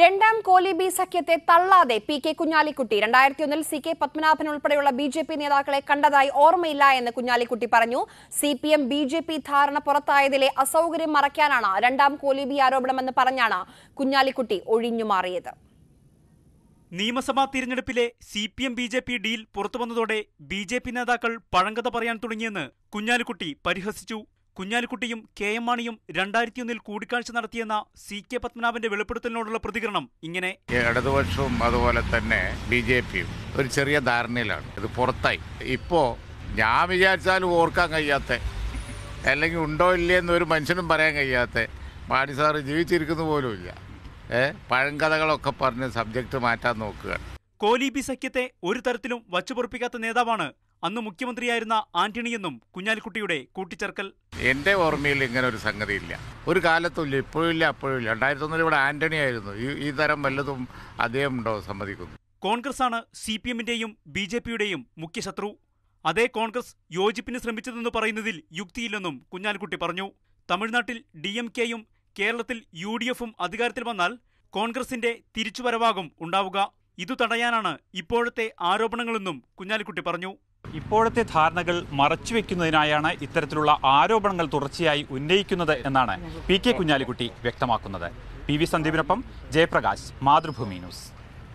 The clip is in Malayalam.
രണ്ടാം ബി സഖ്യത്തെ തള്ളാതെ പി കെ കുഞ്ഞാലിക്കുട്ടി രണ്ടായിരത്തി ഒന്നിൽ സി കെ പത്മനാഭൻ ഉൾപ്പെടെയുള്ള ബി ജെ പി നേതാക്കളെ കണ്ടതായി ഓർമ്മയില്ല എന്ന് കുഞ്ഞാലിക്കുട്ടി പറഞ്ഞു C P M B J P ധാരണ പുറത്തായതിലെ അസൗകര്യം മറയ്ക്കാനാണ് രണ്ടാം കോലിബി ആരോപണമെന്ന് പറഞ്ഞാണ് കുഞ്ഞാലിക്കുട്ടി ഒഴിഞ്ഞുമാറിയത് നിയമസഭാ തിരഞ്ഞെടുപ്പിലെ C P M B J P deal പുറത്തുവന്നതോടെ ബി ജെ പി നേതാക്കൾ പഴങ്കഥ പറയാൻ തുടങ്ങിയെന്ന് കുഞ്ഞാലിക്കുട്ടി പരിഹസിച്ചു കുഞ്ഞാലിക്കുട്ടിയും കെ എം മാണിയും രണ്ടായിരത്തിയൊന്നിൽ കൂടിക്കാഴ്ച നടത്തിയെന്ന സി കെ പത്മനാഭന്റെ വെളിപ്പെടുത്തലിനോടുള്ള പ്രതികരണം ഇങ്ങനെ ഇടതുപക്ഷവും അതുപോലെ തന്നെ ബി ജെ പിയും ഒരു ചെറിയ ധാരണയിലാണ് ഇത് പുറത്തായി ഇപ്പോ ഞാൻ വിചാരിച്ചാലും ഓർക്കാൻ കഴിയാത്ത അല്ലെങ്കിൽ ഉണ്ടോ ഇല്ലേ എന്ന് ഒരു മനുഷ്യനും പറയാൻ കഴിയാത്ത മാണി സാർ ജീവിച്ചിരിക്കുന്ന പോലുമില്ല ഏഹ് പഴങ്കഥകളൊക്കെ പറഞ്ഞ് സബ്ജക്റ്റ് മാറ്റാൻ കോലി ബി സഖ്യത്തെ ഒരു തരത്തിലും വച്ചുപൊറപ്പിക്കാത്ത നേതാവാണ് അന്ന് മുഖ്യമന്ത്രിയായിരുന്ന ആന്റണിയെന്നും കുഞ്ഞാലിക്കുട്ടിയുടെ കൂട്ടിച്ചേർക്കൽ എന്റെ ഓർമ്മയിൽ ഇങ്ങനെ ഒരു സംഗതിയില്ല ഒരു കാലത്തും ഇപ്പോഴില്ല അപ്പോഴില്ല രണ്ടായിരത്തി ഒന്നിൽ ഇവിടെ ആന്റണി ആയിരുന്നു ഈ തരം വല്ലതും അദ്ദേഹം ഉണ്ടോ സമ്മതിക്കുന്നു കോൺഗ്രസ് ആണ് സി പി എമ്മിന്റെയും ബി ജെ പിയുടെയും മുഖ്യ ശത്രു അതേ കോൺഗ്രസ് യോജിപ്പിന് ശ്രമിച്ചതെന്ന് പറയുന്നതിൽ യുക്തിയില്ലെന്നും കുഞ്ഞാലിക്കുട്ടി പറഞ്ഞു തമിഴ്നാട്ടിൽ ഡി എം കെയും കേരളത്തിൽ യു ഡി എഫും അധികാരത്തിൽ വന്നാൽ കോൺഗ്രസിന്റെ തിരിച്ചുവരവാകും ഉണ്ടാവുക ഇതു തടയാനാണ് ഇപ്പോഴത്തെ ആരോപണങ്ങളെന്നും കുഞ്ഞാലിക്കുട്ടി പറഞ്ഞു ഇപ്പോഴത്തെ ധാരണകൾ മറച്ചുവെക്കുന്നതിനായാണ് ഇത്തരത്തിലുള്ള ആരോപണങ്ങൾ തുടർച്ചയായി ഉന്നയിക്കുന്നത് എന്നാണ് പി കെ കുഞ്ഞാലിക്കുട്ടി വ്യക്തമാക്കുന്നത് പി വി സന്ദീപിനൊപ്പം ജയപ്രകാശ് മാതൃഭൂമി ന്യൂസ്